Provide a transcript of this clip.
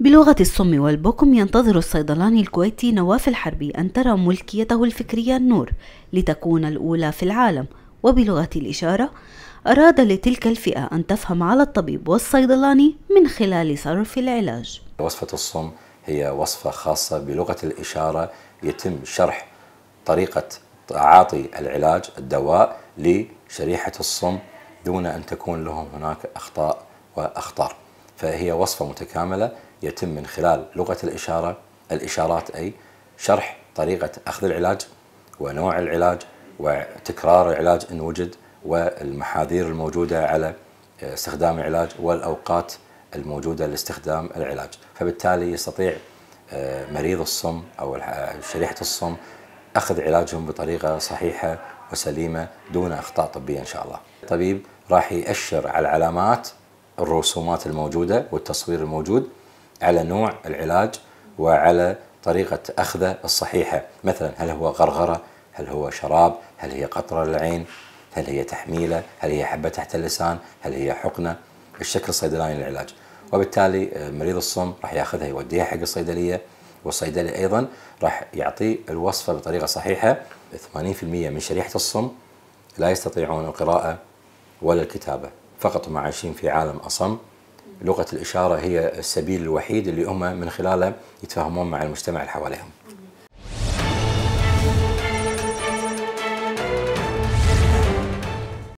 بلغة الصم والبكم ينتظر الصيدلاني الكويتي نواف الحربي أن ترى ملكيته الفكرية النور لتكون الأولى في العالم وبلغة الإشارة أراد لتلك الفئة أن تفهم على الطبيب والصيدلاني من خلال صرف العلاج وصفة الصم هي وصفة خاصة بلغة الإشارة يتم شرح طريقة تعاطي العلاج الدواء لشريحة الصم دون أن تكون لهم هناك أخطاء وأخطار فهي وصفة متكاملة يتم من خلال لغة الإشارة الإشارات أي شرح طريقة أخذ العلاج ونوع العلاج وتكرار العلاج إن وجد والمحاذير الموجودة على آه، استخدام العلاج والأوقات الموجودة لاستخدام العلاج فبالتالي يستطيع آه، مريض الصم أو آه، شريحة الصم أخذ علاجهم بطريقة صحيحة وسليمة دون أخطاء طبية إن شاء الله الطبيب راح يأشر على العلامات الرسومات الموجودة والتصوير الموجود على نوع العلاج وعلى طريقة أخذه الصحيحة مثلا هل هو غرغرة هل هو شراب هل هي قطرة للعين هل هي تحميلة هل هي حبة تحت اللسان هل هي حقنة الشكل الصيدلاني للعلاج وبالتالي آه، مريض الصم راح ياخذها يوديها حق الصيدليه والصيدلي ايضا راح يعطيه الوصفه بطريقه صحيحه 80% من شريحه الصم لا يستطيعون القراءه ولا الكتابه فقط هم عايشين في عالم أصم لغة الإشارة هي السبيل الوحيد اللي هم من خلاله يتفاهمون مع المجتمع اللي حواليهم